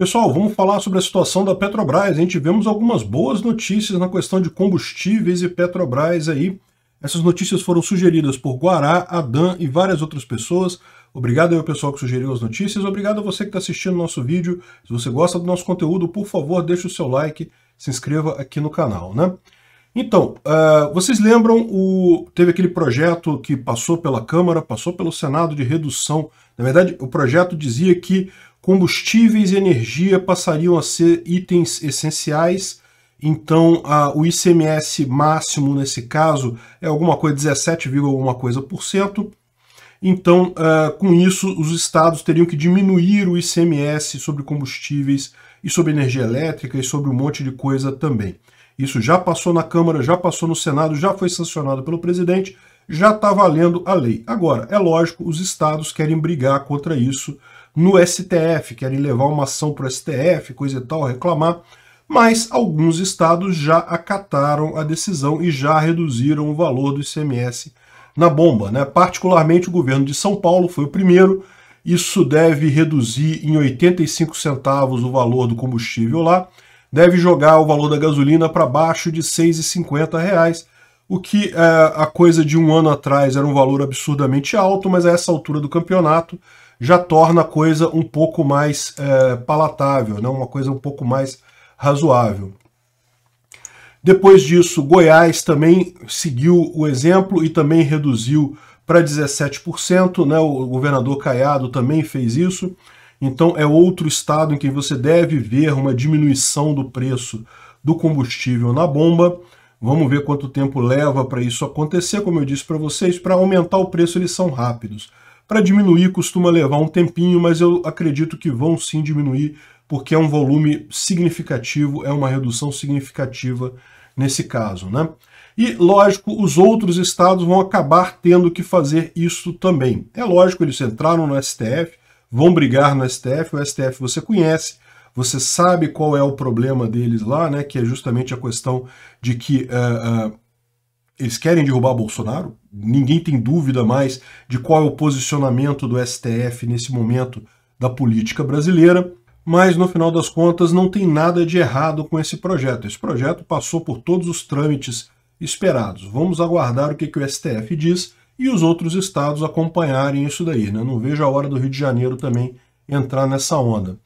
Pessoal, vamos falar sobre a situação da Petrobras. A gente tivemos algumas boas notícias na questão de combustíveis e Petrobras aí. Essas notícias foram sugeridas por Guará, Adan e várias outras pessoas. Obrigado ao pessoal que sugeriu as notícias. Obrigado a você que está assistindo o nosso vídeo. Se você gosta do nosso conteúdo, por favor, deixe o seu like, se inscreva aqui no canal, né? Então, uh, vocês lembram, o, teve aquele projeto que passou pela Câmara, passou pelo Senado de redução. Na verdade, o projeto dizia que combustíveis e energia passariam a ser itens essenciais, então a, o ICMS máximo nesse caso é alguma coisa 17, alguma coisa por cento. Então, uh, com isso, os estados teriam que diminuir o ICMS sobre combustíveis e sobre energia elétrica e sobre um monte de coisa também. Isso já passou na Câmara, já passou no Senado, já foi sancionado pelo presidente, já está valendo a lei. Agora, é lógico, os estados querem brigar contra isso no STF, querem levar uma ação para o STF, coisa e tal, reclamar, mas alguns estados já acataram a decisão e já reduziram o valor do ICMS na bomba. Né? Particularmente o governo de São Paulo foi o primeiro, isso deve reduzir em 85 centavos o valor do combustível lá, deve jogar o valor da gasolina para baixo de R$ 6,50 o que é, a coisa de um ano atrás era um valor absurdamente alto, mas a essa altura do campeonato já torna a coisa um pouco mais é, palatável, né? uma coisa um pouco mais razoável. Depois disso, Goiás também seguiu o exemplo e também reduziu para 17%, né? o governador Caiado também fez isso. Então é outro estado em que você deve ver uma diminuição do preço do combustível na bomba. Vamos ver quanto tempo leva para isso acontecer, como eu disse para vocês, para aumentar o preço eles são rápidos. Para diminuir costuma levar um tempinho, mas eu acredito que vão sim diminuir, porque é um volume significativo, é uma redução significativa nesse caso, né? E, lógico, os outros estados vão acabar tendo que fazer isso também. É lógico, eles entraram no STF, vão brigar no STF, o STF você conhece, você sabe qual é o problema deles lá, né? Que é justamente a questão de que uh, uh, eles querem derrubar Bolsonaro. Ninguém tem dúvida mais de qual é o posicionamento do STF nesse momento da política brasileira. Mas no final das contas não tem nada de errado com esse projeto. Esse projeto passou por todos os trâmites esperados. Vamos aguardar o que, que o STF diz e os outros estados acompanharem isso daí. Né? Não vejo a hora do Rio de Janeiro também entrar nessa onda.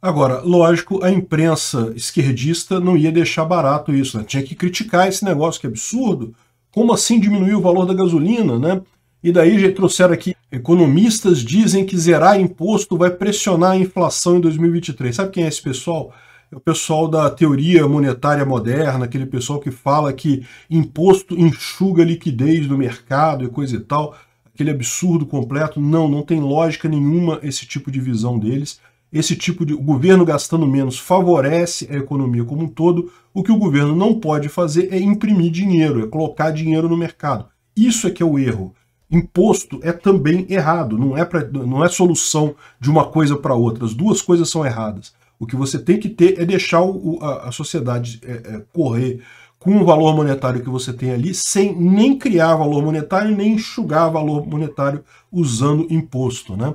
Agora, lógico, a imprensa esquerdista não ia deixar barato isso, né? tinha que criticar esse negócio que é absurdo. Como assim diminuir o valor da gasolina, né? E daí já trouxeram aqui, economistas dizem que zerar imposto vai pressionar a inflação em 2023. Sabe quem é esse pessoal? É o pessoal da teoria monetária moderna, aquele pessoal que fala que imposto enxuga liquidez do mercado e coisa e tal. Aquele absurdo completo. Não, não tem lógica nenhuma esse tipo de visão deles esse tipo de o governo gastando menos favorece a economia como um todo. O que o governo não pode fazer é imprimir dinheiro, é colocar dinheiro no mercado. Isso é que é o erro. Imposto é também errado, não é, pra, não é solução de uma coisa para outra. As duas coisas são erradas. O que você tem que ter é deixar o, a, a, sociedade é, é, correr com o valor monetário que você tem ali, sem nem criar valor monetário, nem enxugar valor monetário usando imposto. Né?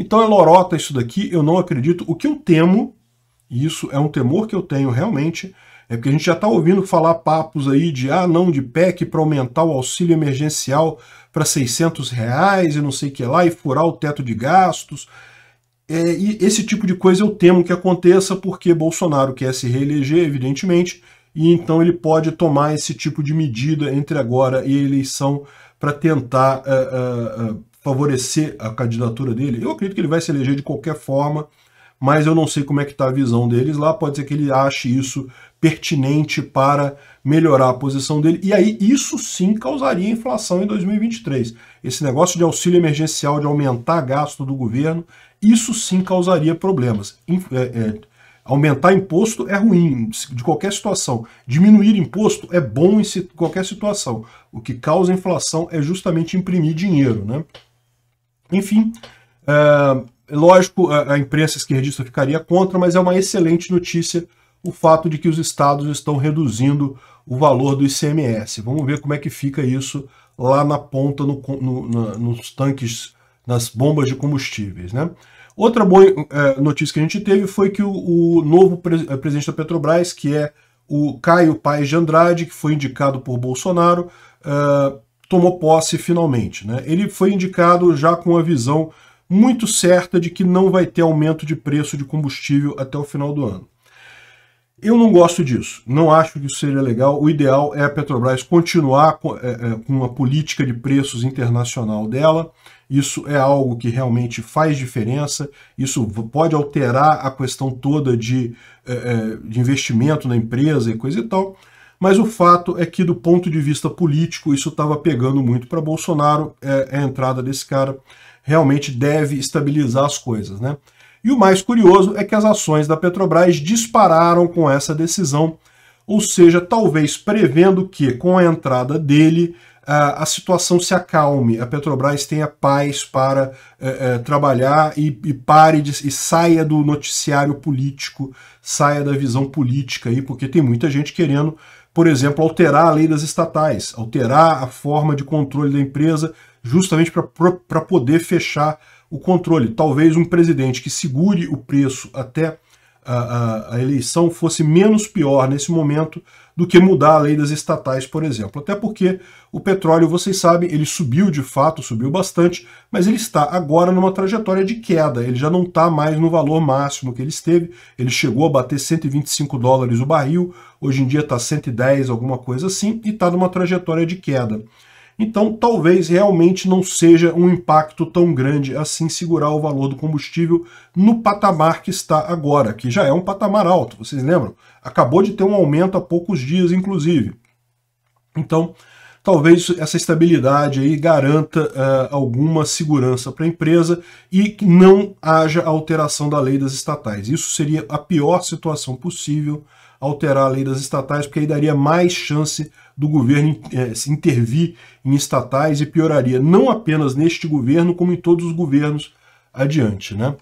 Então é lorota isso daqui, eu não acredito. O que eu temo, e isso é um temor que eu tenho realmente, é porque a gente já está ouvindo falar papos aí de ah, não, de PEC para aumentar o auxílio emergencial para 600 reais e não sei o que lá, e furar o teto de gastos. É, e esse tipo de coisa eu temo que aconteça porque Bolsonaro quer se reeleger, evidentemente, e então ele pode tomar esse tipo de medida entre agora e a eleição para tentar uh, uh, uh, favorecer a candidatura dele. Eu acredito que ele vai se eleger de qualquer forma, mas eu não sei como é que está a visão deles lá. Pode ser que ele ache isso pertinente para melhorar a posição dele. E aí isso sim causaria inflação em 2023. Esse negócio de auxílio emergencial, de aumentar gasto do governo, isso sim causaria problemas. É, é, aumentar imposto é ruim de qualquer situação. Diminuir imposto é bom em qualquer situação. O que causa inflação é justamente imprimir dinheiro, né? Enfim, ah, lógico, a, imprensa esquerdista ficaria contra, mas é uma excelente notícia o fato de que os estados estão reduzindo o valor do ICMS. Vamos ver como é que fica isso lá na ponta, no, no, nos tanques, nas bombas de combustíveis. Né? Outra boa eh, notícia que a gente teve foi que o, o novo pre eh, presidente da Petrobras, que é o Caio Paes de Andrade, que foi indicado por Bolsonaro, uh, tomou posse finalmente. Né? Ele foi indicado já com a visão muito certa de que não vai ter aumento de preço de combustível até o final do ano. Eu não gosto disso, não acho que isso seja legal. O ideal é a Petrobras continuar com, é, é, a política de preços internacional dela. Isso é algo que realmente faz diferença. Isso pode alterar a questão toda de, é, de investimento na empresa e coisa e tal. Mas o fato é que, do ponto de vista político, isso estava pegando muito para Bolsonaro. É, é, a entrada desse cara realmente deve estabilizar as coisas. Né? E o mais curioso é que as ações da Petrobras dispararam com essa decisão, ou seja, talvez prevendo que, com a entrada dele, a, situação se acalme, a Petrobras tenha paz para é, é, trabalhar e, e pare de, e saia do noticiário político, saia da visão política aí, porque tem muita gente querendo, por exemplo, alterar a lei das estatais, alterar a forma de controle da empresa, justamente para poder fechar o controle. Talvez um presidente que segure o preço até a, a, a eleição fosse menos pior nesse momento do que mudar a lei das estatais, por exemplo. Até porque o petróleo, vocês sabem, ele subiu de fato, subiu bastante, mas ele está agora numa trajetória de queda. Ele já não está mais no valor máximo que ele esteve. Ele chegou a bater 125 dólares o barril, hoje em dia está 110, alguma coisa assim, e está numa trajetória de queda. Então, talvez realmente não seja um impacto tão grande assim segurar o valor do combustível no patamar que está agora, que já é um patamar alto, vocês lembram? Acabou de ter um aumento há poucos dias, inclusive. Então, talvez essa estabilidade aí garanta uh, alguma segurança para a empresa e que não haja alteração da lei das estatais. Isso seria a pior situação possível, alterar a lei das estatais, porque aí daria mais chance do governo é, se intervir em estatais e pioraria não apenas neste governo, como em todos os governos adiante. Né?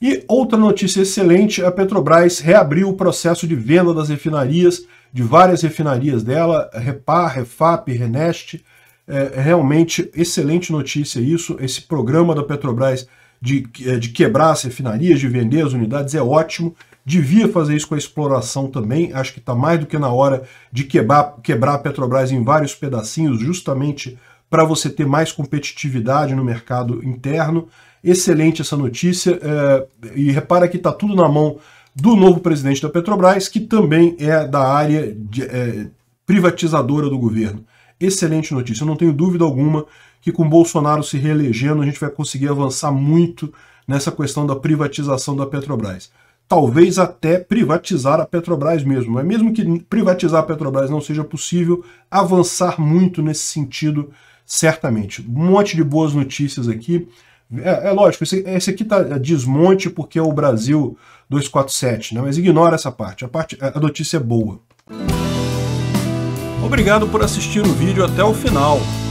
E outra notícia excelente: a Petrobras reabriu o processo de venda das refinarias, de várias refinarias dela, Repar, Refap, Reneste. É, é realmente excelente notícia isso. Esse programa da Petrobras de, é, de quebrar as refinarias, de vender as unidades é ótimo devia fazer isso com a exploração também. Acho que está mais do que na hora de quebrar, quebrar a Petrobras em vários pedacinhos, justamente para você ter mais competitividade no mercado interno. Excelente essa notícia. É, e repara que está tudo na mão do novo presidente da Petrobras, que também é da área de, é, privatizadora do governo. Excelente notícia. Eu não tenho dúvida alguma que com Bolsonaro se reelegendo a gente vai conseguir avançar muito nessa questão da privatização da Petrobras talvez até privatizar a Petrobras mesmo. Mas mesmo que privatizar a Petrobras não seja possível, avançar muito nesse sentido, certamente. Um monte de boas notícias aqui. É, é lógico, esse, esse, aqui tá é, desmonte porque é o Brasil 247, né? mas ignora essa parte. A, parte, a notícia é boa. Obrigado por assistir o vídeo até o final.